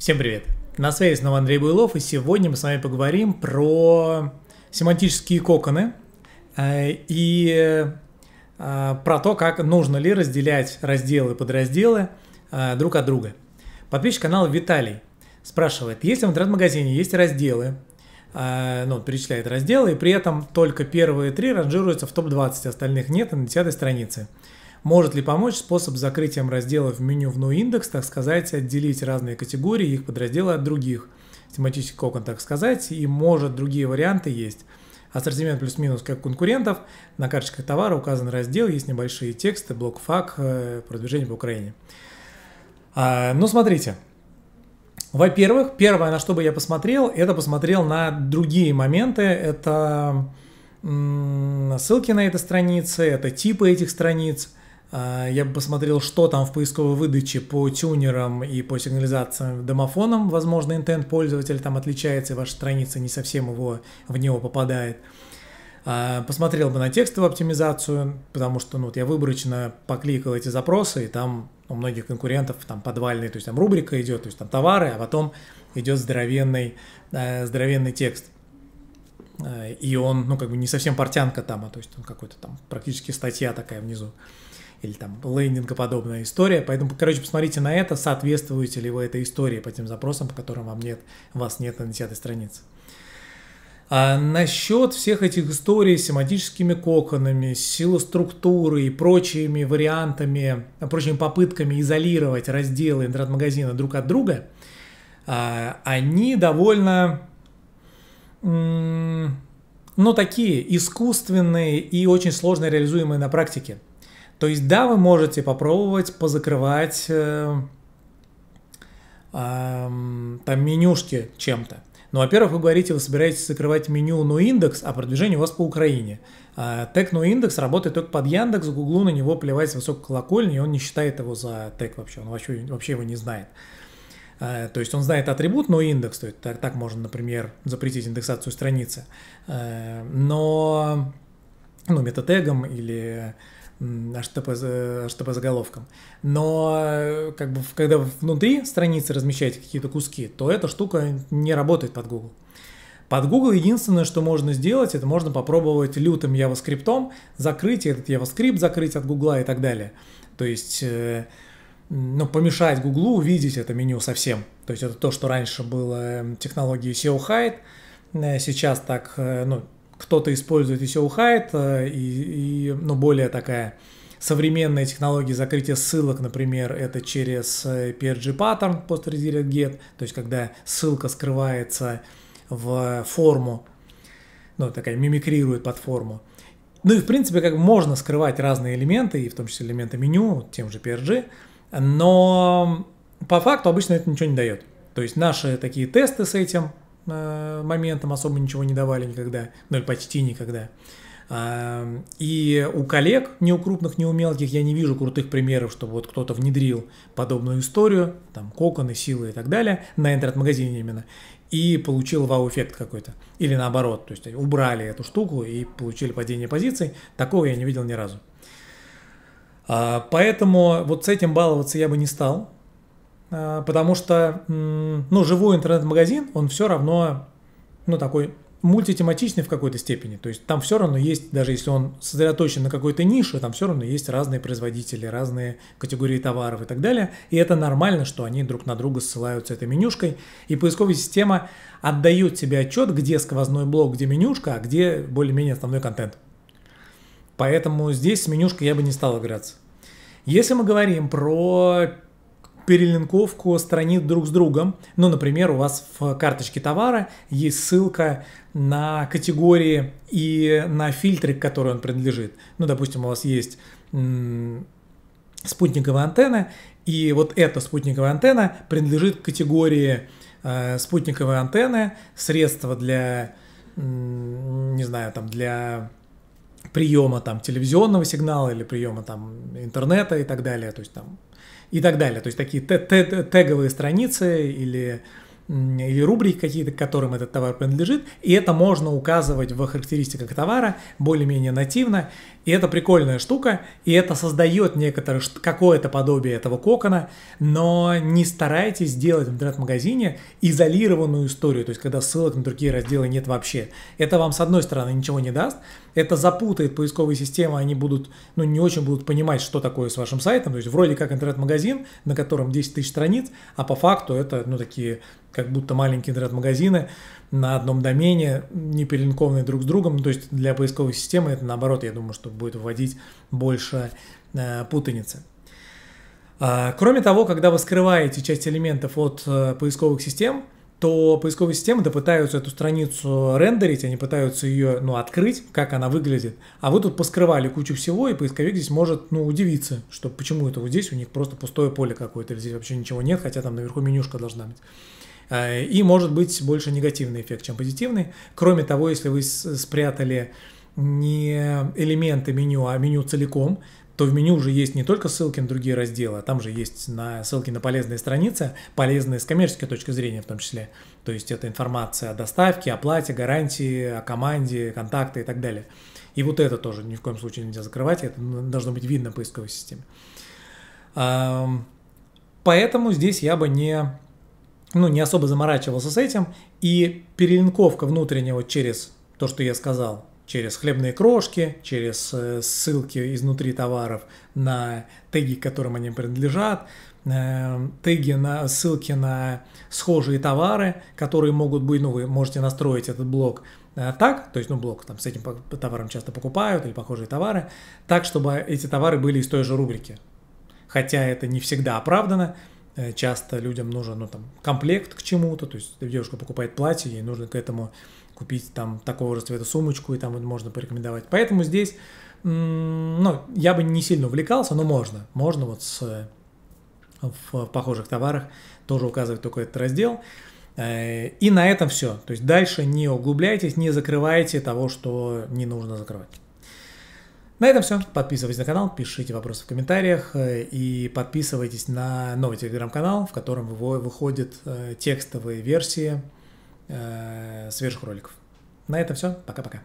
Всем привет! На связи снова Андрей Буйлов, и сегодня мы с вами поговорим про семантические коконы э, и э, про то, как нужно ли разделять разделы и подразделы э, друг от друга. Подписчик канала Виталий спрашивает, если в интернет-магазине есть разделы, ну, перечисляет разделы, и при этом только первые три ранжируются в топ-20, остальных нет, на 10 странице может ли помочь способ с закрытием раздела в меню в NoIndex, так сказать, отделить разные категории и их подразделы от других? Тематический окон, так сказать, и может другие варианты есть. Ассортимент плюс-минус как конкурентов. На карточках товара указан раздел, есть небольшие тексты, блок фак, э, продвижение по Украине. А, ну, смотрите, во-первых, первое, на что бы я посмотрел, это посмотрел на другие моменты. Это ссылки на эти страницы, это типы этих страниц. А, я бы посмотрел, что там в поисковой выдаче по тюнерам и по сигнализациям домофонам, Возможно, интент пользователя там отличается, и ваша страница не совсем его, в него попадает. А, посмотрел бы на текстовую оптимизацию, потому что ну, вот я выборочно покликал эти запросы, и там у многих конкурентов там подвальные, то есть там рубрика идет, то есть там товары, а потом идет здоровенный, э, здоровенный текст э, и он, ну, как бы не совсем портянка там, а то есть он какой-то там практически статья такая внизу или там лендингоподобная история. Поэтому, короче, посмотрите на это, соответствуете ли вы этой истории по тем запросам, по которым вам нет, вас нет на 10 странице. А насчет всех этих историй с семантическими коконами, силоструктурой и прочими вариантами, прочими попытками изолировать разделы интернет-магазина друг от друга, а, они довольно, ну, такие искусственные и очень сложно реализуемые на практике. То есть да, вы можете попробовать позакрывать э, э, там менюшки чем-то. Но, ну, во-первых, вы говорите, вы собираетесь закрывать меню no индекс, а продвижение у вас по Украине. А, тег no индекс работает только под Яндекс, Гуглу на него плевать с высокой колокольни, и он не считает его за тег вообще, он вообще, вообще его не знает. А, то есть он знает атрибут, но индекс, то есть так, так можно, например, запретить индексацию страницы. Э, но ну, метатегом или аж по, аж по заголовкам. Но э, как бы, когда внутри страницы размещаете какие-то куски, то эта штука не работает под Google. Под Google единственное, что можно сделать, это можно попробовать лютым JavaScript, закрыть этот JavaScript, закрыть от Google и так далее. То есть, э, ну, помешать Google увидеть это меню совсем. То есть это то, что раньше было э, технологией SEO Hide, сейчас так, ну, кто-то использует ICO Hide, э, и, и ну, более такая современная технология закрытия ссылок, например, это через PRG pattern post redirect get, то есть когда ссылка скрывается в форму, ну, такая мимикрирует под форму. Ну и, в принципе, как можно скрывать разные элементы, и в том числе элементы меню, тем же PRG, но по факту обычно это ничего не дает. То есть наши такие тесты с этим, моментам особо ничего не давали никогда, ну или почти никогда. А, и у коллег, ни у крупных, ни у мелких, я не вижу крутых примеров, чтобы вот кто-то внедрил подобную историю, там, коконы, силы и так далее, на интернет-магазине именно, и получил вау-эффект какой-то. Или наоборот, то есть убрали эту штуку и получили падение позиций. Такого я не видел ни разу. А, поэтому вот с этим баловаться я бы не стал. А, потому что, ну, живой интернет-магазин, он все равно, ну, такой мультитематичный в какой-то степени. То есть там все равно есть, даже если он сосредоточен на какой-то нише, там все равно есть разные производители, разные категории товаров и так далее. И это нормально, что они друг на друга ссылаются этой менюшкой. И поисковая система отдает тебе отчет, где сквозной блок, где менюшка, а где более-менее основной контент. Поэтому здесь с менюшкой я бы не стал играться. Если мы говорим про перелинковку страниц друг с другом. Ну, например, у вас в карточке товара есть ссылка на категории и на фильтры, к которой он принадлежит. Ну, допустим, у вас есть спутниковая антенна, и вот эта спутниковая антенна принадлежит к категории э, спутниковой антенны, средства для, не знаю, там, для приема там телевизионного сигнала или приема там интернета и так далее, то есть там и так далее. То есть такие теговые страницы или или рубрики какие-то, к которым этот товар принадлежит, и это можно указывать в характеристиках товара более-менее нативно, и это прикольная штука, и это создает некоторое, какое-то подобие этого кокона, но не старайтесь сделать в интернет-магазине изолированную историю, то есть когда ссылок на другие разделы нет вообще. Это вам, с одной стороны, ничего не даст, это запутает поисковые системы, они будут, ну, не очень будут понимать, что такое с вашим сайтом, то есть вроде как интернет-магазин, на котором 10 тысяч страниц, а по факту это, ну, такие как будто маленькие интернет-магазины на одном домене, не перелинкованные друг с другом. Ну, то есть для поисковой системы это наоборот, я думаю, что будет вводить больше э, путаницы. А, кроме того, когда вы скрываете часть элементов от э, поисковых систем, то поисковые системы да пытаются эту страницу рендерить, они пытаются ее, ну, открыть, как она выглядит. А вы тут поскрывали кучу всего, и поисковик здесь может, ну, удивиться, что почему это вот здесь у них просто пустое поле какое-то, здесь вообще ничего нет, хотя там наверху менюшка должна быть. Э, и может быть больше негативный эффект, чем позитивный. Кроме того, если вы спрятали не элементы меню, а меню целиком, то в меню уже есть не только ссылки на другие разделы, а там же есть на ссылки на полезные страницы, полезные с коммерческой точки зрения в том числе. То есть это информация о доставке, о плате, гарантии, о команде, контакты и так далее. И вот это тоже ни в коем случае нельзя закрывать, это должно быть видно в поисковой системе. Эм, поэтому здесь я бы не ну, не особо заморачивался с этим, и перелинковка внутреннего через то, что я сказал, через хлебные крошки, через э, ссылки изнутри товаров на теги, к которым они принадлежат, э, теги на ссылки на схожие товары, которые могут быть, ну, вы можете настроить этот блок э, так, то есть, ну, блок там с этим товаром часто покупают или похожие товары, так, чтобы эти товары были из той же рубрики. Хотя это не всегда оправдано, Э, часто людям нужен ну, там, комплект к чему-то, то есть девушка покупает платье, ей нужно к этому купить там такого же цвета сумочку, и там можно порекомендовать. Поэтому здесь, ну, я бы не сильно увлекался, но можно, можно вот с, в похожих товарах тоже указывать только этот раздел. Э, и на этом все. То есть дальше не углубляйтесь, не закрывайте того, что не нужно закрывать. На этом все. Подписывайтесь на канал, пишите вопросы в комментариях э, и подписывайтесь на новый телеграм-канал, в котором выходят э, текстовые версии э, свежих роликов. На этом все. Пока-пока.